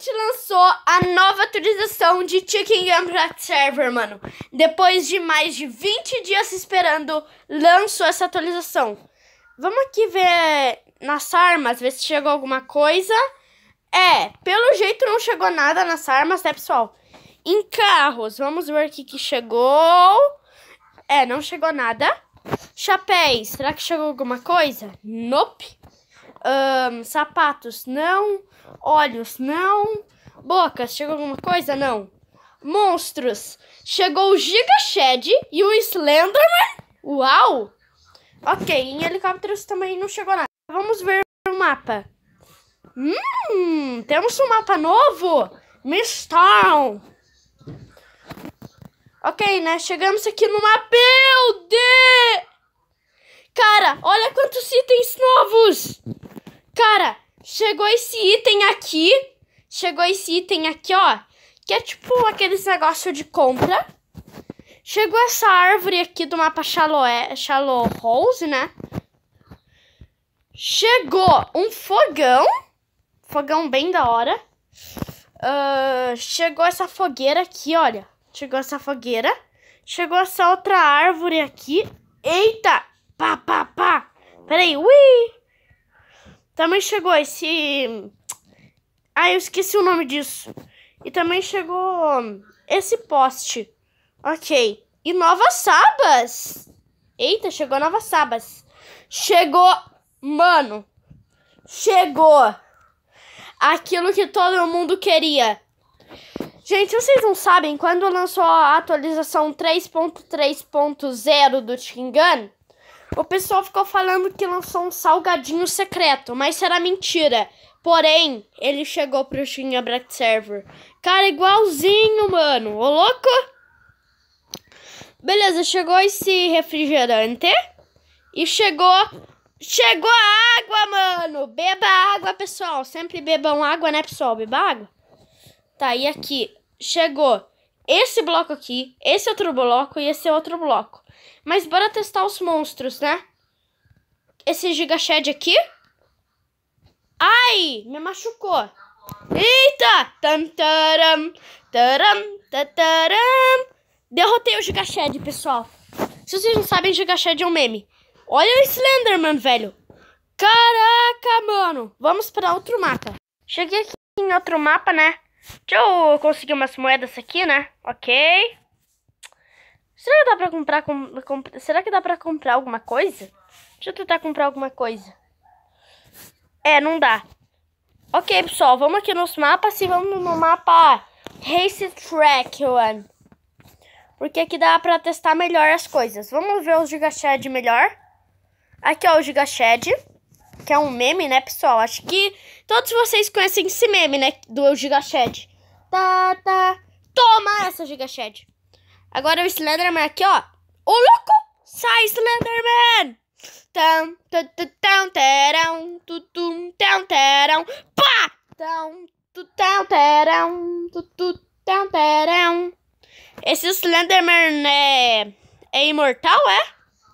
finalmente lançou a nova atualização de Chicken Gun Black Server, mano. Depois de mais de 20 dias esperando, lançou essa atualização. Vamos aqui ver nas armas, ver se chegou alguma coisa. É, pelo jeito não chegou nada nas armas, né, pessoal? Em carros, vamos ver o que que chegou. É, não chegou nada. Chapéis, será que chegou alguma coisa? Nope um, sapatos, não. Olhos, não. Bocas, chegou alguma coisa? Não. Monstros, chegou o Giga Shed e o Slenderman. Uau! Ok, em helicópteros também não chegou nada. Vamos ver o mapa. Hum, temos um mapa novo. Mistown, Ok, né? Chegamos aqui no mapeu Cara, olha quantos itens novos! Cara, chegou esse item aqui. Chegou esse item aqui, ó. Que é tipo aqueles negócio de compra. Chegou essa árvore aqui do mapa Shallow, Shallow Rose, né? Chegou um fogão. Fogão bem da hora. Uh, chegou essa fogueira aqui, olha. Chegou essa fogueira. Chegou essa outra árvore aqui. Eita! Pá, pá, pá. Peraí. Ui! Também chegou esse. Ah, eu esqueci o nome disso. E também chegou esse poste. Ok. E novas sabas. Eita, chegou novas sabas. Chegou. Mano. Chegou. Aquilo que todo mundo queria. Gente, vocês não sabem, quando lançou a atualização 3.3.0 do Shingan, o pessoal ficou falando que lançou um salgadinho secreto, mas será mentira. Porém, ele chegou pro Shinra Black Server. Cara, igualzinho, mano. Ô, louco! Beleza, chegou esse refrigerante. E chegou... Chegou a água, mano! Beba água, pessoal. Sempre bebam água, né, pessoal? Beba água. Tá, e aqui? Chegou esse bloco aqui, esse outro bloco e esse outro bloco. Mas bora testar os monstros, né? Esse Giga Shed aqui. Ai, me machucou. Eita! Tam, taram, taram, taram Derrotei o Giga Shed, pessoal. Se vocês não sabem, Giga Shed é um meme. Olha o Slenderman, velho. Caraca, mano. Vamos para outro mapa. Cheguei aqui em outro mapa, né? Deixa eu conseguir umas moedas aqui, né? Ok. Será que dá pra comprar... Com, com, será que dá pra comprar alguma coisa? Deixa eu tentar comprar alguma coisa. É, não dá. Ok, pessoal, vamos aqui nos mapas e vamos no mapa Race Track One. Porque aqui dá pra testar melhor as coisas. Vamos ver o Giga Shed melhor. Aqui, ó, o Giga Shed, que é um meme, né, pessoal? Acho que todos vocês conhecem esse meme, né, do Giga Shed. Tá, tá. Toma essa, Giga Shed. Agora o Slenderman aqui, ó. Ô, louco! Sai, Slenderman! Tão, tão, tão, terão, tutum, tão, terão, pá! Tão, tutão, terão, tututão, terão. Esse Slenderman é, é imortal, é?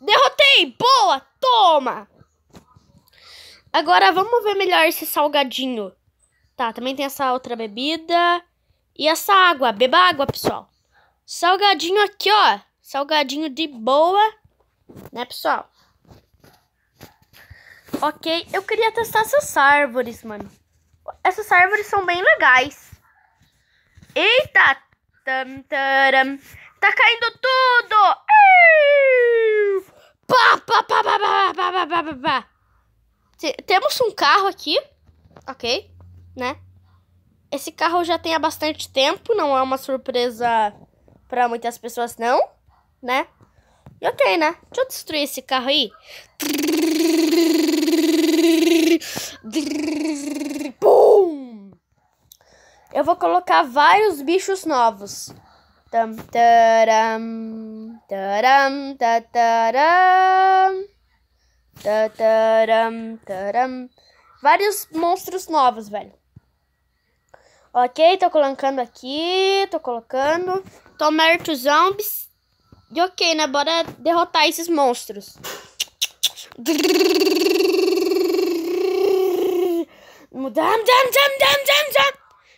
Derrotei! Boa! Toma! Agora vamos ver melhor esse salgadinho. Tá, também tem essa outra bebida. E essa água. Beba água, pessoal. Salgadinho aqui, ó. Salgadinho de boa. Né, pessoal? Ok, eu queria testar essas árvores, mano. Essas árvores são bem legais. Eita! Tam, taram. Tá caindo tudo! Pá, pá, pá, pá, pá, pá, pá, pá, pá. Temos um carro aqui, ok, né? Esse carro já tem há bastante tempo, não é uma surpresa Pra muitas pessoas não, né? E ok, né? Deixa eu destruir esse carro aí. Pum! Eu vou colocar vários bichos novos. Tam, taram, taram, tataram, tataram, taram. Vários monstros novos, velho. Ok, tô colocando aqui, tô colocando. Toma os Zombies. E ok, né? Bora derrotar esses monstros.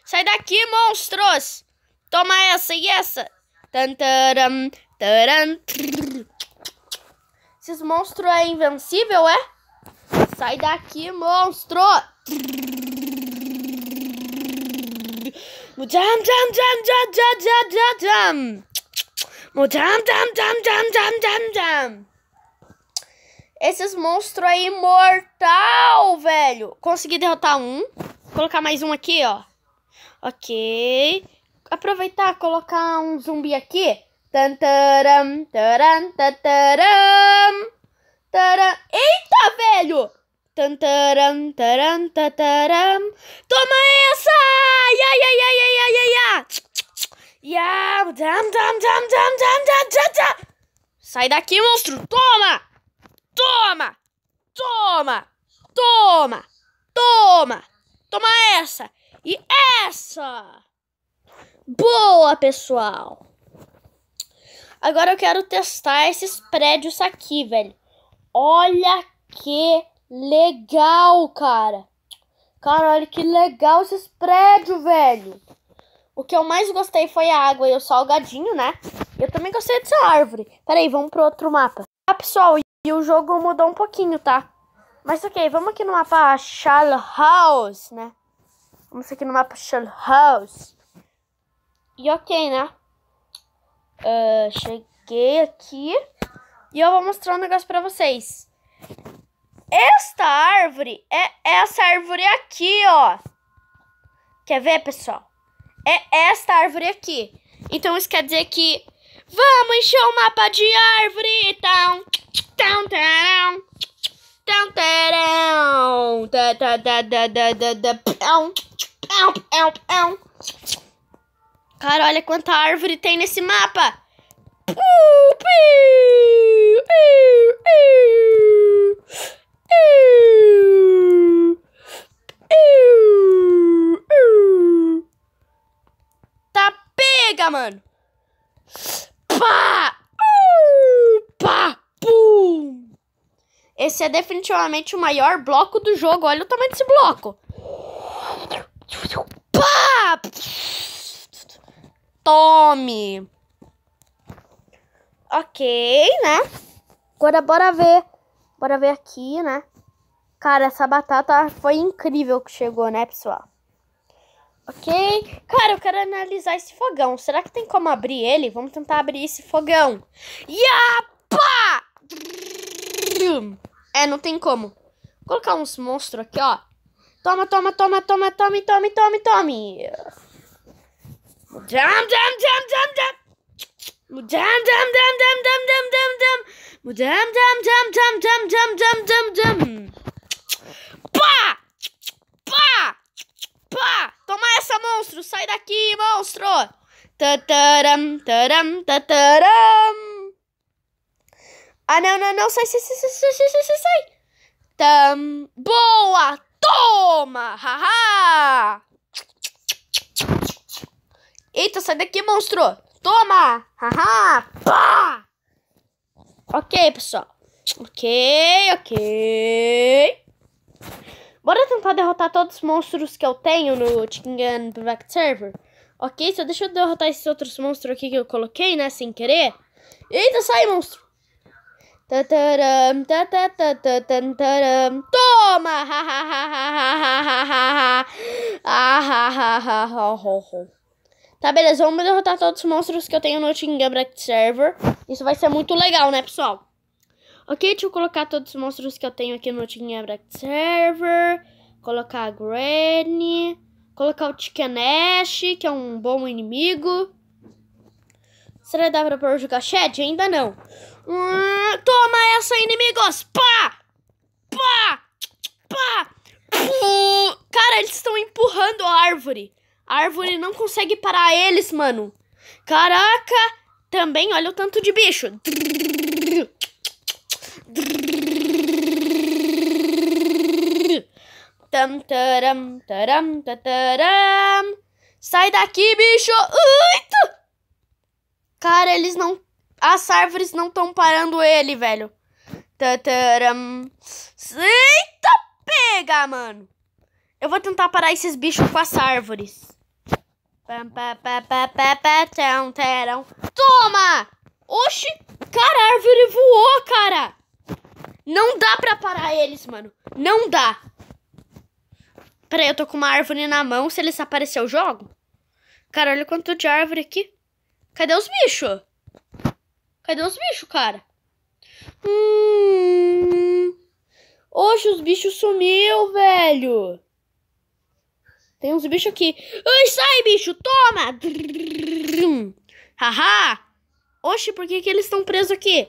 Sai daqui, monstros! Toma essa e essa. Esses monstros é invencível, é? Sai daqui, monstro! Mojam, jam, jam, jam, jam, jam, jam, jam. Mojam, jam, jam, jam, jam, jam, jam. Esses monstros aí mortal, velho. Consegui derrotar um. Vou colocar mais um aqui, ó. Ok. Aproveitar, colocar um zumbi aqui. Tantaram, taram, tataram. Taram. Eita, velho! Tantaram, taram, tataram. Toma essa! Ya, ya, ya, ya, ya, ya, ya! Ya, dam, dam, dam, dam, dam, dam, dam, dam! Sai daqui, monstro! Toma! Toma! Toma! Toma! Toma! Toma essa! E essa! Boa, pessoal! Agora eu quero testar esses prédios aqui, velho. Olha que Legal, cara. Cara, olha que legal esses prédios, velho. O que eu mais gostei foi a água e o salgadinho, né? Eu também gostei dessa árvore. Peraí, vamos pro outro mapa. Ah, pessoal, e o jogo mudou um pouquinho, tá? Mas ok, vamos aqui no mapa Shell House, né? Vamos aqui no mapa Shell House. E ok, né? Uh, cheguei aqui. E eu vou mostrar um negócio pra vocês. Esta árvore é essa árvore aqui, ó. Quer ver, pessoal? É esta árvore aqui. Então isso quer dizer que vamos encher o um mapa de árvore. Tão, tão, tão, tão, tão, da, Cara, olha quanta árvore tem nesse mapa. Uh, piu, Tá pega, mano. Pá! Uh, pá! Pum! Esse é definitivamente o maior bloco do jogo. Olha o tamanho desse bloco. Pá! Tome! Ok, né? Agora bora ver Bora ver aqui, né? Cara, essa batata foi incrível que chegou, né, pessoal? Ok? Cara, eu quero analisar esse fogão. Será que tem como abrir ele? Vamos tentar abrir esse fogão. Iapá! É, não tem como. Vou colocar uns monstros aqui, ó. Toma, toma, toma, toma, tome, tome, tome, tome. Jam, jam, jam, jam, jam. Jam, jam, jam. Jam, jam, jam, jam, jam, jam, jam, jam, jam. Pá! Pá! Pá! Toma essa, monstro! Sai daqui, monstro! Tataram, taram, tataram. Ah, não, não, não. Sai, sai, sai, sai, sai, sai, sai, sai. Tam... Boa! Toma! Haha! Eita, sai daqui, monstro! Toma! Haha! Pá! Ok, pessoal. Ok, ok. Bora tentar derrotar todos os monstros que eu tenho no Chicken Black Server. Ok, só deixa eu derrotar esses outros monstros aqui que eu coloquei, né, sem querer. Eita, sai, monstro! Tataram, tataram, Toma! Ha ha ha ha ha ha ha ha ah, ha ha ha ha ha ha Tá, beleza, vamos derrotar todos os monstros que eu tenho no Tingabrack Server. Isso vai ser muito legal, né, pessoal? Ok, deixa eu colocar todos os monstros que eu tenho aqui no Tingabrack Server. Colocar a Granny. Colocar o Tikanesh, que é um bom inimigo. Será que dá pra pôr jogar Shed? Ainda não. Hum, toma essa, inimigos! Pá! Pá! Pá! Pum! Cara, eles estão empurrando a árvore árvore não consegue parar eles, mano. Caraca! Também olha o tanto de bicho. Sai daqui, bicho! Uita! Cara, eles não. As árvores não estão parando ele, velho. Eita, pega, mano! Eu vou tentar parar esses bichos com as árvores. Pam, pam, pam, pam, pam, pam, tão, terão. Toma! Oxi! Cara, a árvore voou, cara! Não dá pra parar eles, mano. Não dá. Peraí, eu tô com uma árvore na mão. Se eles aparecer, eu jogo? Cara, olha quanto de árvore aqui. Cadê os bichos? Cadê os bichos, cara? Hum... Oxe, os bichos sumiu, velho. Tem uns bichos aqui. Ai, sai, bicho! Toma! Haha! Oxe, por que, que eles estão presos aqui?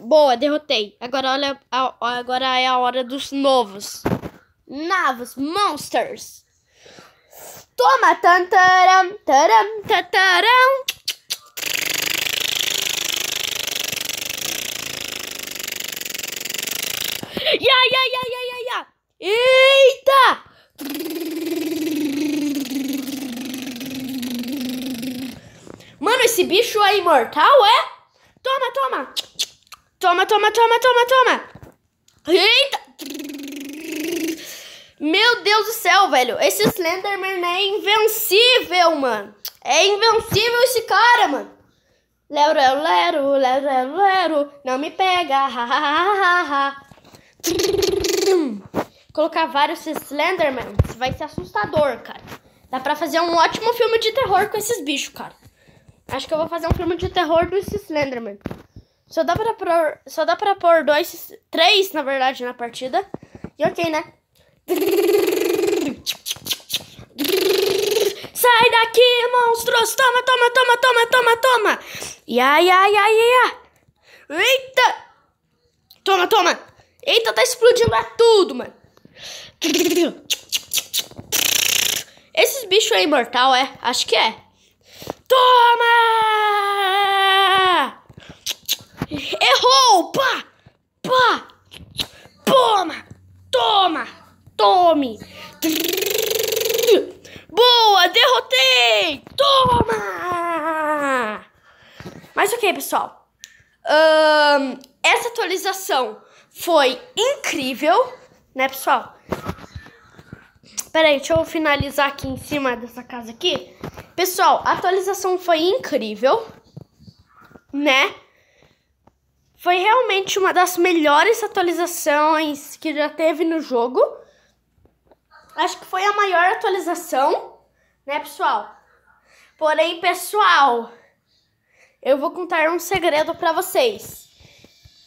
Boa, derrotei. Agora olha, agora é a hora dos novos. Novos monsters. Toma, tantaram, taram, tantaram! Yeah, yeah, yeah, yeah! Eita! Mano, esse bicho é imortal, é? Toma, toma! Toma, toma, toma, toma, toma! Eita! Meu Deus do céu, velho! Esse Slenderman é invencível, mano! É invencível esse cara, mano! Lero, lero, lero, lero, não me pega, ha, ha, ha, ha, ha colocar vários Slenderman, vai ser assustador, cara. Dá pra fazer um ótimo filme de terror com esses bichos, cara. Acho que eu vou fazer um filme de terror esses Slenderman. Só dá pra pôr, só dá pra pôr dois, três, na verdade, na partida. E ok, né? Sai daqui, monstros! Toma, toma, toma, toma, toma, toma! Ia, ia, ia, ia, ia! Eita! Toma, toma! Eita, tá explodindo a tudo, mano! Esses bichos é imortal, é? Acho que é. Toma! Errou! Pá! Pá! Toma! Toma! Tome! Boa! Derrotei! Toma! Mas ok, pessoal. Um, essa atualização foi incrível. Né, pessoal? Pera aí, deixa eu finalizar aqui em cima dessa casa aqui. Pessoal, a atualização foi incrível, né? Foi realmente uma das melhores atualizações que já teve no jogo. Acho que foi a maior atualização, né, pessoal? Porém, pessoal, eu vou contar um segredo para vocês.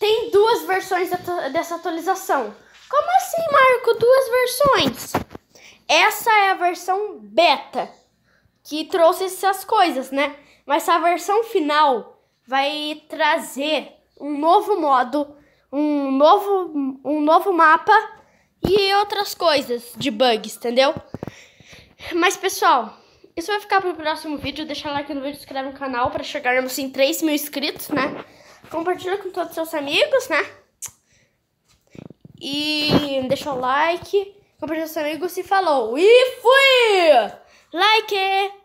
Tem duas versões dessa atualização. Como assim, Marco? Duas versões? Essa é a versão beta que trouxe essas coisas, né? Mas a versão final vai trazer um novo modo, um novo, um novo mapa e outras coisas de bugs, entendeu? Mas pessoal, isso vai ficar para o próximo vídeo. Deixa like no vídeo, inscreve no canal para chegarmos em 3 mil inscritos, né? Compartilha com todos os seus amigos, né? E deixa o like, compartilha com seus amigos e falou. E fui! Like!